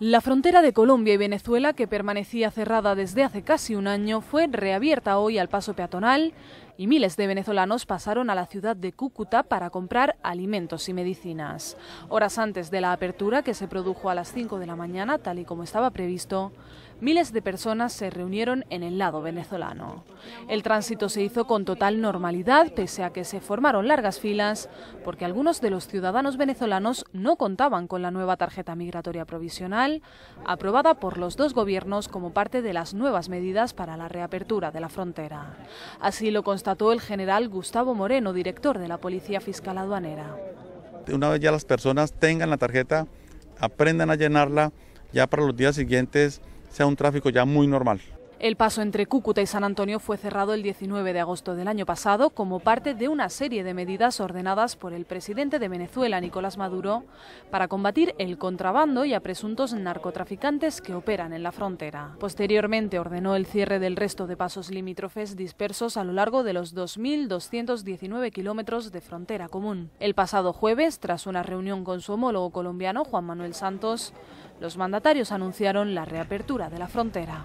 La frontera de Colombia y Venezuela, que permanecía cerrada desde hace casi un año, fue reabierta hoy al paso peatonal y miles de venezolanos pasaron a la ciudad de Cúcuta para comprar alimentos y medicinas. Horas antes de la apertura, que se produjo a las 5 de la mañana, tal y como estaba previsto, miles de personas se reunieron en el lado venezolano. El tránsito se hizo con total normalidad, pese a que se formaron largas filas, porque algunos de los ciudadanos venezolanos no contaban con la nueva tarjeta migratoria provisional, aprobada por los dos gobiernos como parte de las nuevas medidas para la reapertura de la frontera. Así lo constató el general Gustavo Moreno, director de la Policía Fiscal Aduanera. Una vez ya las personas tengan la tarjeta, aprendan a llenarla, ya para los días siguientes sea un tráfico ya muy normal. El paso entre Cúcuta y San Antonio fue cerrado el 19 de agosto del año pasado como parte de una serie de medidas ordenadas por el presidente de Venezuela, Nicolás Maduro, para combatir el contrabando y a presuntos narcotraficantes que operan en la frontera. Posteriormente ordenó el cierre del resto de pasos limítrofes dispersos a lo largo de los 2.219 kilómetros de frontera común. El pasado jueves, tras una reunión con su homólogo colombiano, Juan Manuel Santos, los mandatarios anunciaron la reapertura de la frontera.